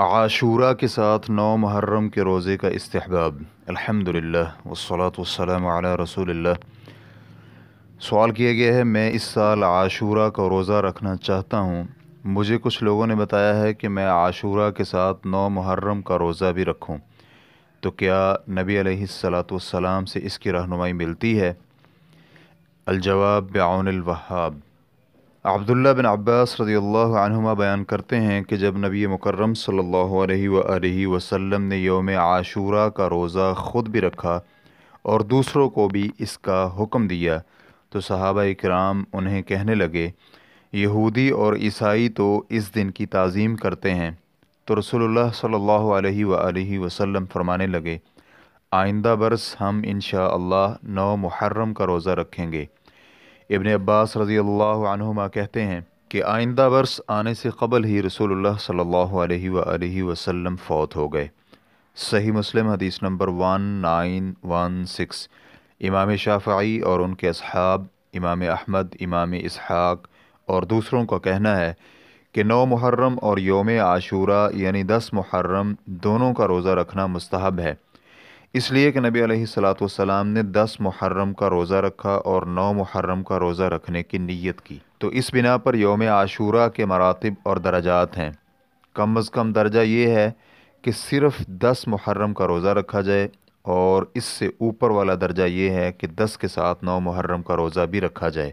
عاشورہ کے ساتھ نو محرم کے روزے کا استحباب الحمد للہ وسلاۃ وسلم علیہ رسول اللہ سوال کیا گیا ہے میں اس سال عاشورہ کا روزہ رکھنا چاہتا ہوں مجھے کچھ لوگوں نے بتایا ہے کہ میں عاشورہ کے ساتھ نو محرم کا روزہ بھی رکھوں تو کیا نبی علیہ صلاۃ والسلام سے اس کی رہنمائی ملتی ہے الجواب بعون الوحاب عبداللہ بن عباس رضی اللہ عنہما بیان کرتے ہیں کہ جب نبی مکرم صلی اللہ علیہ وآلہ وسلم نے یوم عاشورہ کا روزہ خود بھی رکھا اور دوسروں کو بھی اس کا حکم دیا تو صحابہ کرام انہیں کہنے لگے یہودی اور عیسائی تو اس دن کی تعظیم کرتے ہیں تو رسول اللہ صلی اللہ علیہ وآلہ وسلم فرمانے لگے آئندہ برس ہم انشاءاللہ نو محرم کا روزہ رکھیں گے ابن عباس رضی اللہ عنہما کہتے ہیں کہ آئندہ برس آنے سے قبل ہی رسول اللہ صلی اللہ علیہ وآلہ وسلم فوت ہو گئے صحیح مسلم حدیث number one nine one six امام شافعی اور ان کے اصحاب امام احمد امام اسحاق اور دوسروں کا کہنا ہے کہ نو محرم اور یوم عاشورہ یعنی دس محرم دونوں کا روزہ رکھنا مستحب ہے اس لیے کہ نبی علیہ السلاۃ والسلام نے دس محرم کا روزہ رکھا اور نو محرم کا روزہ رکھنے کی نیت کی تو اس بنا پر یوم عاشورہ کے مراتب اور درجات ہیں کم از کم درجہ یہ ہے کہ صرف دس محرم کا روزہ رکھا جائے اور اس سے اوپر والا درجہ یہ ہے کہ دس کے ساتھ نو محرم کا روزہ بھی رکھا جائے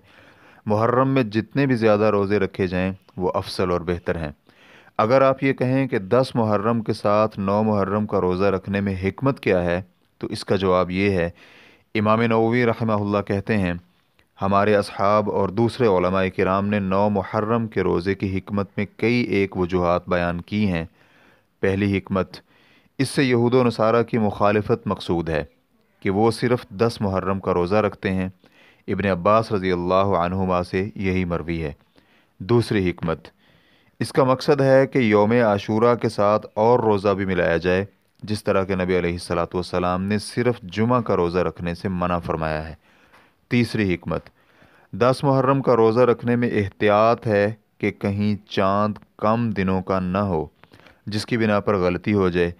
محرم میں جتنے بھی زیادہ روزے رکھے جائیں وہ افصل اور بہتر ہیں اگر آپ یہ کہیں کہ دس محرم کے ساتھ نو محرم کا روزہ رکھنے میں حکمت کیا ہے تو اس کا جواب یہ ہے امام نووی رحمہ اللہ کہتے ہیں ہمارے اصحاب اور دوسرے علماء کرام نے نو محرم کے روزے کی حکمت میں کئی ایک وجوہات بیان کی ہیں پہلی حکمت اس سے یہود و نصارہ کی مخالفت مقصود ہے کہ وہ صرف دس محرم کا روزہ رکھتے ہیں ابن عباس رضی اللہ عنہما سے یہی مروی ہے دوسری حکمت اس کا مقصد ہے کہ یوم عاشورہ کے ساتھ اور روزہ بھی ملایا جائے جس طرح کہ نبی علیہ السلاۃ والسلام نے صرف جمعہ کا روزہ رکھنے سے منع فرمایا ہے تیسری حکمت دس محرم کا روزہ رکھنے میں احتیاط ہے کہ کہیں چاند کم دنوں کا نہ ہو جس کی بنا پر غلطی ہو جائے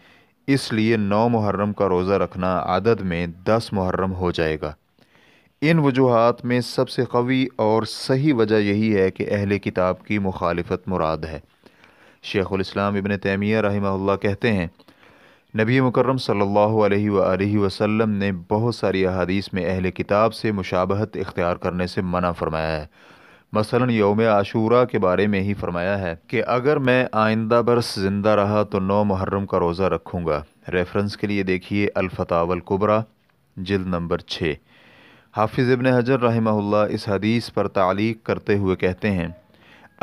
اس لیے نو محرم کا روزہ رکھنا عادت میں دس محرم ہو جائے گا ان وجوہات میں سب سے قوی اور صحیح وجہ یہی ہے کہ اہل کتاب کی مخالفت مراد ہے شیخ الاسلام ابن تیمیہ رحمہ اللہ کہتے ہیں نبی مکرم صلی اللہ علیہ وآلہ وسلم نے بہت ساری احادیث میں اہل کتاب سے مشابہت اختیار کرنے سے منع فرمایا ہے مثلا یوم عاشورہ کے بارے میں ہی فرمایا ہے کہ اگر میں آئندہ برس زندہ رہا تو نو محرم کا روزہ رکھوں گا ریفرنس کے لیے دیکھیے الفتاول القبرا جلد نمبر چھ حافظ ابن حجر رحمہ اللہ اس حدیث پر تعلیق کرتے ہوئے کہتے ہیں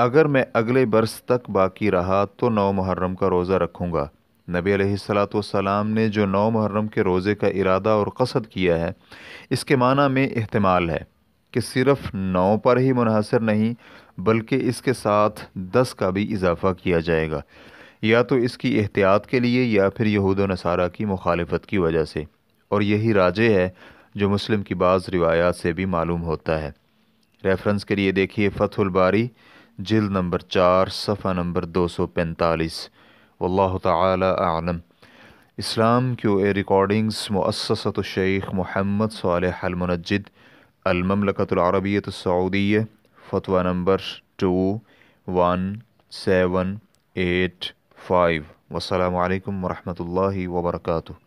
اگر میں اگلے برس تک باقی رہا تو نو محرم کا روزہ رکھوں گا نبی علیہ السلاۃ والسلام نے جو نو محرم کے روزے کا ارادہ اور قصد کیا ہے اس کے معنی میں احتمال ہے کہ صرف نو پر ہی منحصر نہیں بلکہ اس کے ساتھ دس کا بھی اضافہ کیا جائے گا یا تو اس کی احتیاط کے لیے یا پھر یہود و نصارہ کی مخالفت کی وجہ سے اور یہی راجے ہے جو مسلم کی بعض روایات سے بھی معلوم ہوتا ہے ریفرنس کے لیے دیکھیے فتح الباری جلد نمبر چار صفحہ نمبر دو سو پینتالیس اللہ تعالی عالم اسلام کیو اے ریکارڈنگز مؤسسۃ الشیخ محمد صالح المنجد المملکت العربیت السعودیہ فتویٰ number two one seven eight five السلام علیکم ورحمۃ اللہ وبرکاتہ